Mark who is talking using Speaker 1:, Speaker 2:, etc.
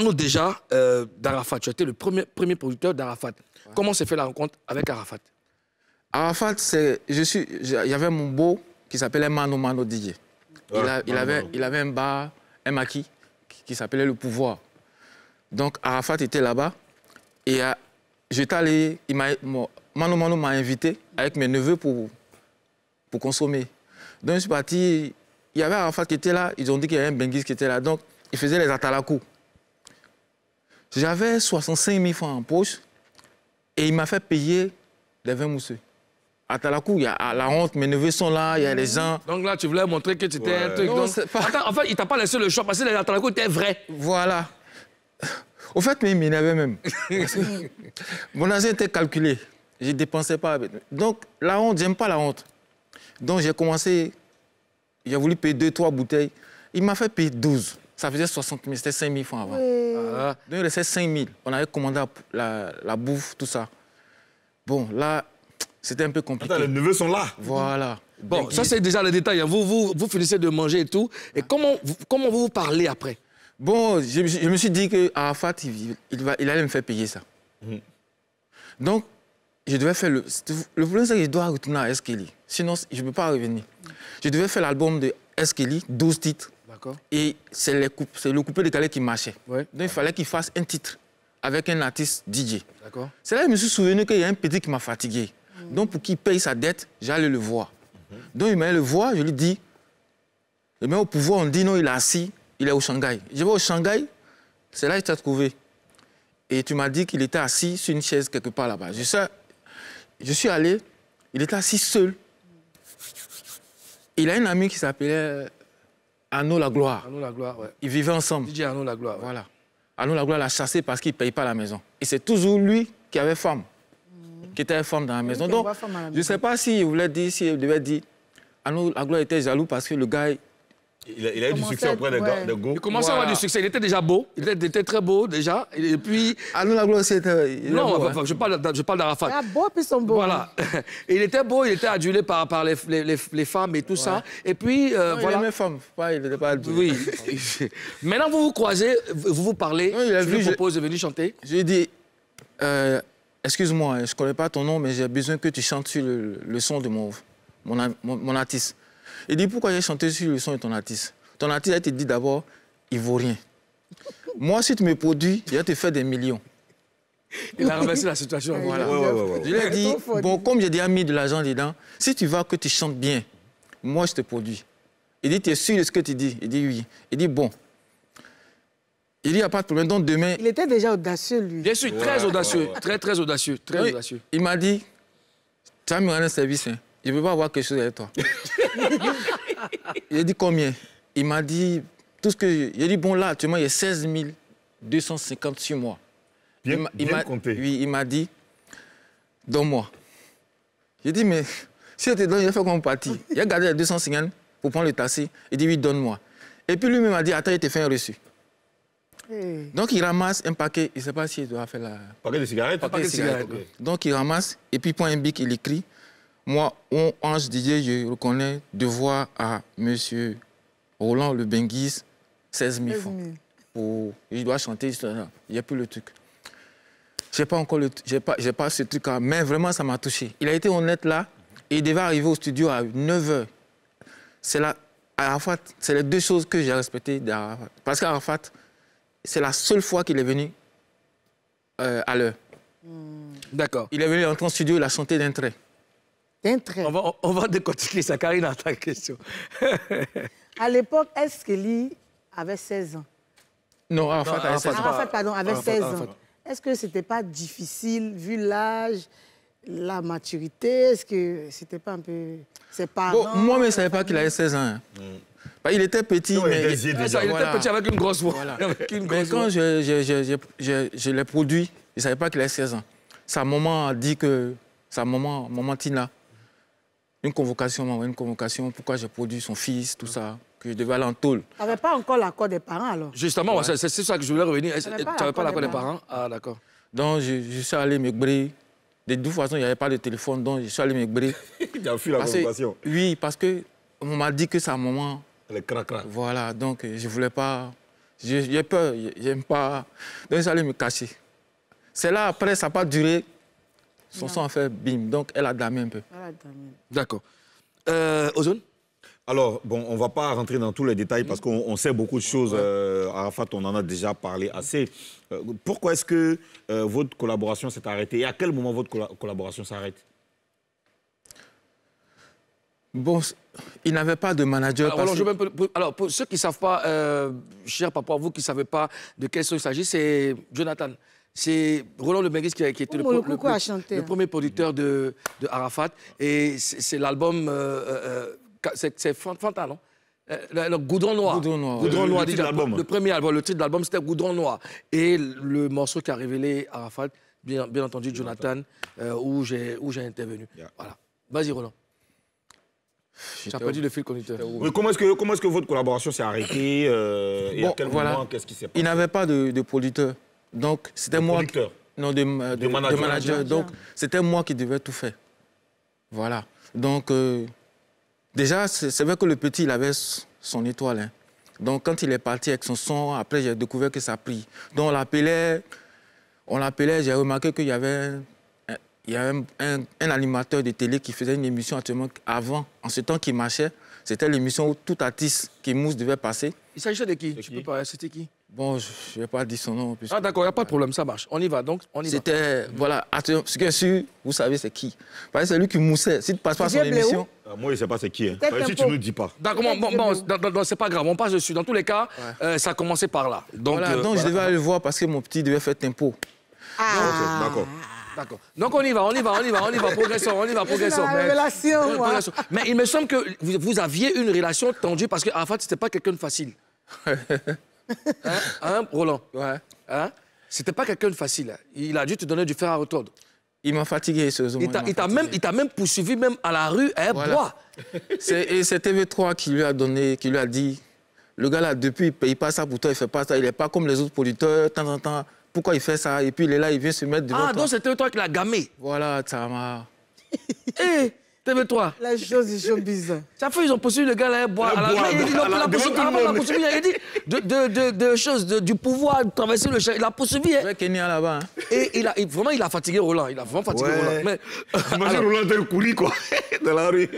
Speaker 1: nous déjà euh, d'Arafat. Tu étais le premier, premier producteur d'Arafat. Comment s'est fait la rencontre avec Arafat
Speaker 2: Arafat, c'est, il y avait mon beau qui s'appelait Mano Mano DJ. il, avait, il avait un bar, un maquis qui, s'appelait Le Pouvoir. Donc Arafat était là-bas et euh, j'étais allé, il m'a, Mano Mano m'a invité avec mes neveux pour, pour consommer. Donc je suis parti, il y avait Arafat qui était là, ils ont dit qu'il y avait un Benguise qui était là. Donc il faisait les atalakou. J'avais 65 000 francs en poche et il m'a fait payer des 20 mousseux. À Talakou, il y a la honte, mes neveux sont là, il y a les gens.
Speaker 1: Donc là, tu voulais montrer que tu étais un truc. Attends, en fait, il t'a pas laissé le choix parce que à Talakou, était vrai.
Speaker 2: Voilà. Au fait, mais il m'énervait même. Mon argent était calculé. Je ne dépensais pas. Donc, la honte, j'aime pas la honte. Donc, j'ai commencé. J'ai voulu payer deux, trois bouteilles. Il m'a fait payer 12 ça faisait 60 000, c'était 5 000 francs avant.
Speaker 1: Ah.
Speaker 2: Donc il restait 5 000. On avait commandé la, bouffe, tout ça. Bon,
Speaker 1: là, c'était un peu compliqué. les neveux sont là. Voilà. Bon, ça, c'est déjà le détail. Hein. Vous, vous, vous, finissez de manger et tout. Et ah. comment, vous, comment vous vous parlez après Bon, je, me suis dit
Speaker 2: qu'Arafat, il, il allait me faire payer ça. Mhm. Donc, je devais faire le. Le problème, c'est que je dois retourner à Eskeli. Sinon, je ne peux pas revenir. Je devais faire l'album de Eskeli, 12 titres. Et c'est le coupé de Calais qui marchait. Donc il fallait qu'il fasse un titre avec un artiste DJ. C'est là que je me suis souvenu qu'il y a un petit qui m'a fatigué. Mm. Donc pour qu'il paye sa dette, j'allais le voir. Mm-hmm. Donc il m'a le voir, je lui dis, le au pouvoir, on dit non, il est assis, il est au Shanghai. Je vais au Shanghai, c'est là que t'a trouvé. Et tu m'as dit qu'il était assis sur une chaise quelque part là-bas. Je, je suis allé, il était assis seul. Il a un ami qui s'appelait à la gloire. À la gloire, Ils vivaient ensemble. DJ à nous la gloire. Voilà. la gloire l'a chassé parce qu'il ne paye pas la maison. Et c'est toujours lui qui avait femme, mm. qui était femme dans la maison. Donc, je ne sais pas il voulait dire, il devait dire, à la gloire était jaloux parce que
Speaker 1: le gars, il a, eu du succès auprès de, Go. Il commençait à avoir du succès. Il était déjà beau. Il était, très beau déjà. Et puis. Ah non, la gloire, c'était. Euh, non, hein. je parle, d'Arafat. Il ah, beau, puis son beau. Voilà. il était beau, il était adulé par, les, femmes et tout ça. Et puis. Euh, voilà. Il femmes. il n'était pas adulé. Oui. Maintenant, vous vous croisez, vous vous parlez.
Speaker 2: il a je lui propose de venir chanter. Euh, hein, je lui ai dit. Excuse-moi, je ne connais pas ton nom, mais j'ai besoin que tu chantes le, son de mon artiste. Il dit, pourquoi j'ai chanté sur le son de ton artiste Ton artiste, il te dit d'abord, il vaut rien. Moi, si tu me produis, je vais te faire des millions.
Speaker 1: Il a renversé la situation. Ah, voilà. je lui ai dit,
Speaker 2: bon, comme j'ai déjà mis de l'argent dedans, si tu vas que tu chantes bien, moi, je te produis. Il dit, tu es sûr de ce que tu dis Il dit, oui. Il dit, bon. Il dit, il n'y a pas de problème. Donc demain. Il était déjà audacieux, lui. Bien sûr, très audacieux. Très,
Speaker 1: très audacieux. Très audacieux.
Speaker 2: Il m'a dit, tu me mis un service. Hein je ne veux pas avoir quelque chose avec toi. Il a dit combien Il m'a dit tout ce que. J'ai dit, bon, là, actuellement, il y a 16 250 sur moi. Bien, il compté. Oui, il m'a dit, donne-moi. J'ai dit, mais si je te donne, je vais faire comme partit. Il a gardé les 200 250 pour prendre le taxi. Il dit, oui, donne-moi. Et puis lui-même m'a dit, attends, il te fait un reçu. Donc il ramasse un paquet, il ne sait pas si il doit faire la... Paquet de cigarettes Paquet, paquet de cigarettes. Donc il ramasse, et puis il prend un bic, il écrit, moi, on, Ange Didier, je reconnais devoir à M. Roland Le Benguise 16 000 francs. Pour... Je dois chanter, il n'y a plus le truc. Je pas encore le... pas, pas ce truc, là mais vraiment, ça m'a touché. Il a été honnête là, il devait arriver au studio à 9 h. C'est la... Arafat, c'est les deux choses que j'ai respectées d'Arafat. Parce qu'Arafat, c'est la seule fois qu'il est venu euh, à l'heure. D'accord. Il est venu entrer en studio, il a chanté d'un trait. On, va, on va décortiquer ça, Karine, à ta question.
Speaker 1: à l'époque, est-ce que lui avait 16 ans
Speaker 2: Non, en fait, en pardon, avait 16 ans.
Speaker 1: Est-ce que ce n'était pas difficile, vu l'âge, la maturité Est-ce que ce n'était pas un peu... C'est pas. moi, je ne savais pas qu'il avait 16 ans.
Speaker 2: Hein. Bah, il était petit, mais... Il, il était petit avec une grosse voix. mais quand je, je l'ai produit, je ne savais pas qu'il avait 16 ans. Sa maman a dit que... Sa maman, maman Tina, une convocation, maman, une convocation, pourquoi j'ai produit son fils, tout ça, que je devais aller en tôle.
Speaker 1: Tu n'avais pas encore l'accord des parents alors
Speaker 2: Justement, c'est ça que je voulais revenir. Tu n'avais pas l'accord des, parents Ah, d'accord. Donc, je, suis allé me briller. De toute façon, il n'y avait pas de téléphone, donc je suis allé me briller.
Speaker 1: Tu as fui la convocation.
Speaker 2: oui, parce que on m'a dit que sa maman. Elle est cracra. Voilà, donc euh, je ne voulais pas. J'ai peur, j'aime pas. Donc, je suis allé me cacher. C'est là, après, ça n'a pas duré. Son sang a fait bim.
Speaker 1: Donc, elle a damé un peu. D'accord. Euh, Ozone alors, bon, on ne va pas rentrer dans tous les détails parce qu'on sait beaucoup de choses. Euh, Arafat, on en a déjà parlé assez. Euh, pourquoi est-ce que votre collaboration s'est arrêtée et à quel moment votre collaboration s'arrête
Speaker 2: Bon, il n'avait pas de manager. Alors,
Speaker 1: alors, pour ceux qui ne savent pas, euh, cher papa, vous qui ne savez pas de quel son il s'agit, c'est Jonathan. C'est Roland de qui, qui, était le, hein? premier producteur de, Arafat. Et c'est l'album. Euh, euh, euh, c'est Fanta, non Goudron Noir. Goudron Noir. le, premier album, le titre de l'album, c'était Goudron Noir. Et le morceau qui a révélé Arafat, bien, bien entendu, Jonathan, où j'ai intervenu. Voilà. Vas-y, Roland. J'ai perdu le fil conducteur. comment est-ce que, votre collaboration s'est arrêtée euh, Et à quel moment, Il n'avait
Speaker 2: pas de, producteur. Donc, c'était moi. Producteur. non, de, euh, manager. Donc, c'était moi qui devais tout faire. Voilà. Donc, euh, déjà, c'est vrai que le petit, il avait son étoile. Hein. Donc, quand il est parti avec son son, après, j'ai découvert que ça a pris. Donc, on l'appelait, on l'appelait, j'ai remarqué qu'il y avait il y a un, un, animateur de télé qui faisait une émission actuellement avant, en ce temps qui marchait. C'était l'émission où tout artiste qui mousse devait passer.
Speaker 1: Il s'agissait de qui, Tu peux pas, c'était qui Bon, je vais pas dit son nom. Puisque... Ah d'accord, il n'y a pas de problème, ça marche. On y va, donc on y va.
Speaker 2: C'était, voilà, ce que sûr, vous savez c'est qui. c'est lui qui moussait. Si tu ne passes pas son émission... Ah, moi, je ne sais pas c'est qui. Hein. si tu ne nous dis pas.
Speaker 1: D'accord, bon, c'est pas grave, on passe dessus. Dans tous les cas, euh, ça a commencé par là. Donc, euh, donc je devais aller le voir
Speaker 2: parce que mon petit devait faire tempo.
Speaker 1: Ah. D'accord. D'accord. Donc on y va, on y va, on y va, on y va, progressons, on y va, progressons. Mais, euh, mais il me semble que vous, aviez une relation tendue parce qu'en fait, c'était pas quelqu'un de facile. Hein, hein? Roland Ouais. Hein? C'était pas quelqu'un de facile. Il a dû te donner du fer à retordre. Il m'a fatigué, sérieusement. Il t'a même, même, poursuivi, même à la rue, hein, à un bois. Et
Speaker 2: c'est TV3 qui lui a donné, qui lui a dit, le gars là, depuis, il paye pas ça pour toi, il fait pas ça, il est pas comme les autres producteurs, de temps en temps pourquoi il fait ça Et puis il est là, il vient se mettre devant ah, toi. Ah, donc c'était toi qui l'a gamé Voilà, Tama.
Speaker 1: Hé, hey, eh, t'aimes-toi La chose du showbiz. Chaque fois, ils ont poursuivi le gars là, boire. La à la, il a poursuivi, il a dit, de, de, de, de choses, du pouvoir, de traverser le chat. Il a poursuivi. Hein. Kenya là-bas. Hein. Et il a, vraiment, il a fatigué Roland. Il a vraiment fatigué Roland. Mais... Imagine Roland le coulis, quoi, dans la rue.